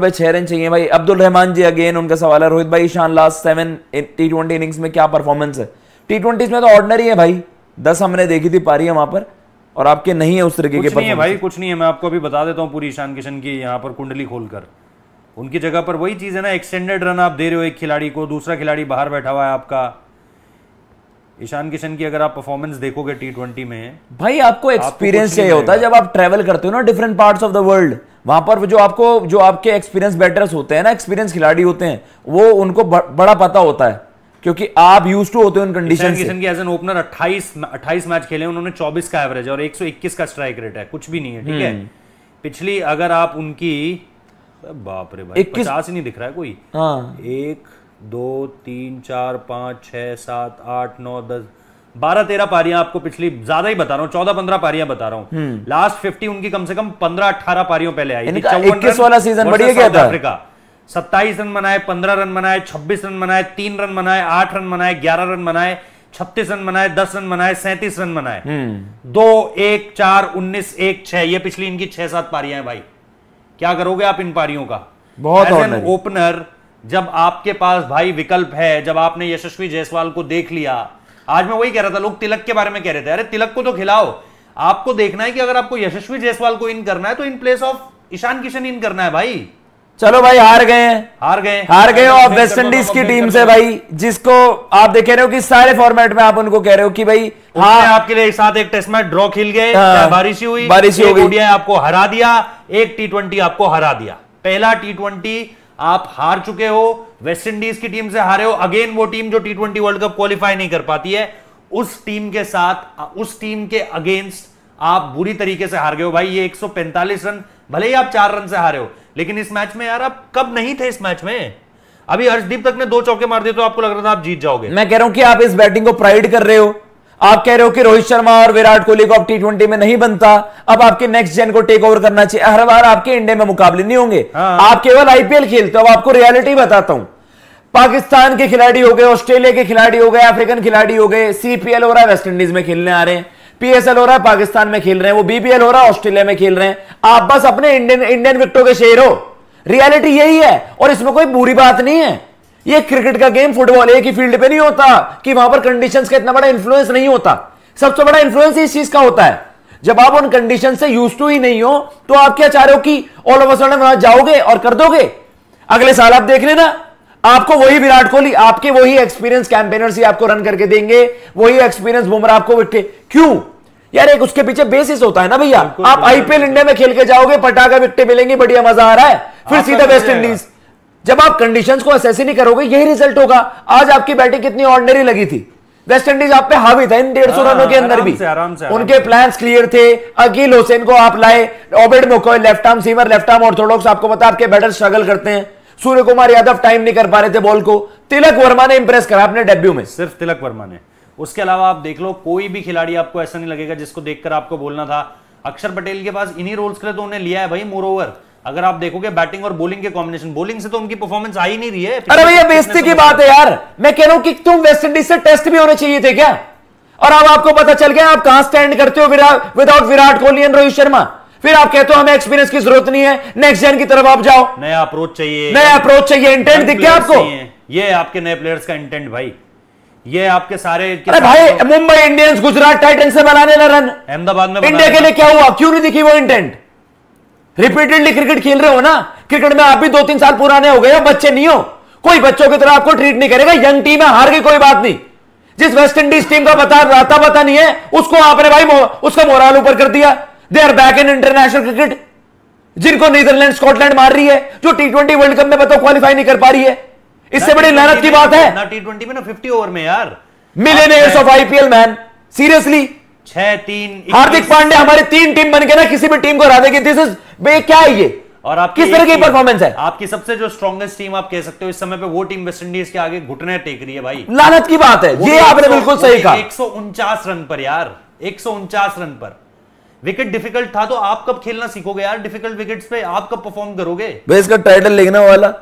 भाई छह रन चाहिए भाई अब्दुल रहमान जी अगेन उनका सवाल है रोहित भाई Ishan last seven T twenty innings में क्या परफॉर्मेंस है टी ट्वेंटी में तो ऑर्डनरी है भाई दस हमने देखी थी पारी है वहां पर और आपके नहीं है उस तरीके के नहीं है भाई कुछ नहीं है मैं आपको अभी बता देता हूँ पूरी ईशान किशन की यहाँ पर कुंडली खोलकर उनकी जगह पर वही चीज़ है ना एक्सटेंडेड रन आप दे रहे हो एक खिलाड़ी को दूसरा खिलाड़ी बाहर बैठा हुआ है आपका ईशान किशन की अगर आप परफॉर्मेंस देखोगे टी ट्वेंटी में भाई आपको एक्सपीरियंस चाहिए होता है जब आप ट्रेवल करते हो ना different parts of the world वहां पर जो आपको जो आपके एक्सपीरियंस बैटर्स होते हैं ना एक्सपीरियंस खिलाड़ी होते हैं वो उनको बड़ा पता होता है क्योंकि आप यूज टू होते हैं उन कंडीशन किशन की एज एन ओपनर 28 28 मैच खेले उन्होंने 24 का एवरेज और 121 का स्ट्राइक रेट है कुछ भी नहीं है ठीक है हम्म। पिछली अगर आप उनकी बाप रे भाई इक्कीस ही नहीं दिख रहा है कोई हाँ एक दो तीन चार पांच छह सात आठ नौ दस बारह तेरह पारियां आपको पिछली ज्यादा ही बता रहा हूँ चौदह पंद्रह पारियां बता रहा हूँ लास्ट फिफ्टी उनकी कम से कम पंद्रह अठारह पारियों पहले आई इक्कीस वाला सीजन बढ़िया गया था अफ्रीका सत्ताईस रन बनाए पंद्रह रन बनाए छब्बीस रन बनाए तीन रन बनाए आठ रन बनाए ग्यारह रन बनाए छत्तीस रन बनाए दस रन बनाए सैंतीस रन बनाए हम्म। दो एक चार उन्नीस एक छह ये पिछली इनकी छह सात पारियां हैं भाई क्या करोगे आप इन पारियों का बहुत ओपनर जब आपके पास भाई विकल्प है जब आपने यशस्वी जायसवाल को देख लिया आज मैं वही कह रहा था लोग तिलक के बारे में कह रहे थे अरे तिलक को तो खिलाओ आपको देखना है कि अगर आपको यशस्वी जयसवाल को इन करना है तो in place of Ishan Kishan in करना है भाई चलो भाई हार गए हार गए हार गए आप वेस्ट इंडीज की टीम से भाई जिसको आप देख रहे हो कि सारे फॉर्मेट में आप उनको कह रहे हो कि भाई हाँ आपके लिए साथ एक टेस्ट मैच ड्रॉ खिल गए हाँ। बारिश हुई बारिश हो गई आपको हरा दिया एक टी ट्वेंटी आपको हरा दिया पहला टी ट्वेंटी आप हार चुके हो वेस्ट इंडीज की टीम से हारे हो अगेन वो टीम जो T twenty world cup qualify नहीं कर पाती है उस टीम के साथ उस टीम के अगेंस्ट आप बुरी तरीके से हार गए हो भाई ये 145 रन भले ही आप चार रन से हारे हो लेकिन इस मैच में यार आप कब नहीं थे इस मैच में अभी हर्षदीप तक ने दो चौके मार दिए तो आपको लग रहा था आप जीत जाओगे मैं कह रहा हूं कि आप इस बैटिंग को प्राइड कर रहे हो आप कह रहे हो कि रोहित शर्मा और विराट कोहली को अब टी ट्वेंटी में नहीं बनता अब आपके नेक्स्ट जेन को टेक ओवर करना चाहिए हर बार आपके इंडिया में मुकाबले नहीं होंगे हाँ। आप केवल आईपीएल खेलते हो अब आपको रियलिटी बताता हूं पाकिस्तान के खिलाड़ी हो गए ऑस्ट्रेलिया के खिलाड़ी हो गए अफ्रीकन खिलाड़ी हो गए सीपीएल हो रहा है वेस्ट इंडीज में खेलने आ रहे हैं पीएसएल हो रहा है पाकिस्तान में खेल रहे हैं वो बीपीएल हो रहा है ऑस्ट्रेलिया में खेल रहे हैं आप बस अपने इंडियन इंडियन विकटों के शेर हो रियलिटी यही है और इसमें कोई बुरी बात नहीं है ये क्रिकेट का गेम फुटबॉल एक ही फील्ड पे नहीं होता कि वहां पर कंडीशंस का इतना बड़ा इन्फ्लुएंस नहीं होता सबसे बड़ा इन्फ्लुएंस इस चीज का होता है जब आप उन कंडीशन से यूज टू ही नहीं हो तो आप क्या चाह रहे हो कि ऑल ओवर सडन वहां जाओगे और कर दोगे अगले साल आप देख लेना आपको वही विराट कोहली आपके वही एक्सपीरियंस कैंपेनर्स ही आपको रन करके देंगे वही एक्सपीरियंस बुमराह आपको विकटे क्यों यार एक उसके पीछे बेसिस होता है ना भैया आप आईपीएल इंडिया में खेल के जाओगे पटाखा विकटे मिलेंगे बढ़िया मजा आ रहा है फिर सीधा वेस्ट तो इंडीज जब आप कंडीशन को असेस ही नहीं करोगे यही रिजल्ट होगा आज आपकी बैटिंग कितनी ऑर्डनरी लगी थी वेस्ट इंडीज आप पे हावी था इन डेढ़ सौ हाँ, रनों के अंदर भी से, आराम से, आराम उनके प्लान क्लियर थे अकील हुसैन को आप लाए Obed McCoy left arm seamer left arm orthodox आपको पता आपके बैटर स्ट्रगल करते हैं सूर्य कुमार यादव टाइम नहीं कर पा रहे थे बॉल को तिलक वर्मा ने इंप्रेस करा अपने डेब्यू में सिर्फ तिलक वर्मा ने उसके अलावा आप देख लो कोई भी खिलाड़ी आपको ऐसा नहीं लगेगा जिसको देखकर आपको बोलना था अक्षर पटेल के पास इन्हीं रोल्स के लिए तो उन्हें लिया है भाई मोर ओवर अगर आप देखोगे बैटिंग और बोलिंग के कॉम्बिनेशन बोलिंग से तो उनकी परफॉर्मेंस आ ही नहीं रही है अरे भैया बेस्ती की बात है यार मैं कह रहा हूं कि तुम वेस्ट इंडीज से टेस्ट भी होने चाहिए थे क्या और अब आपको पता चल गया आप कहां स्टैंड करते हो विदाउट विराट कोहली एंड रोहित शर्मा फिर आप कहते हो हमें एक्सपीरियंस की जरूरत नहीं है नेक्स्ट जेन की तरफ आप जाओ नया अप्रोच चाहिए नया अप्रोच चाहिए इंटेंट दिख गया आपको ये आपके नए प्लेयर्स का इंटेंट भाई ये आपके सारे अरे भाई मुंबई इंडियंस गुजरात टाइटन से बनाने ना रन अहमदाबाद में इंडिया के लिए क्या हुआ क्यों नहीं दिखी वो इंटेंट रिपीटेडली क्रिकेट खेल रहे हो ना क्रिकेट में आप भी दो तीन साल पुराने हो गए हो बच्चे नहीं हो कोई बच्चों की तरह आपको ट्रीट नहीं करेगा यंग टीम है हार गई कोई बात नहीं जिस वेस्ट इंडीज टीम का बता था पता नहीं है उसको आपने भाई मो, उसका मोराल ऊपर कर दिया they are back in international cricket जिनको नीदरलैंड स्कॉटलैंड मार रही है जो टी ट्वेंटी वर्ल्ड कप में बताओ क्वालिफाई नहीं कर पा रही है इससे बड़ी मेहनत की बात है ना टी ट्वेंटी में ना फिफ्टी ओवर में यार मिले ऑफ आईपीएल मैन सीरियसली छह तीन हार्दिक पांडे हमारी तीन टीम बन गए ना किसी भी टीम को हरा देगी दिस इज वे क्या है ये और आप किस तरह की परफॉर्मेंस है आपकी सबसे जो स्ट्रॉन्गेस्ट टीम आप कह सकते हो इस समय पे वो टीम वेस्ट इंडीज के आगे घुटने टेक रही है भाई लालत की बात है ये आपने बिल्कुल सही कहा एक रन पर यार एक रन पर विकेट डिफिकल्ट था तो आप कब खेलना सीखोगे यार डिफिकल्ट विकेट्स पे आप कब परफॉर्म करोगे इसका टाइटल लिखने वाला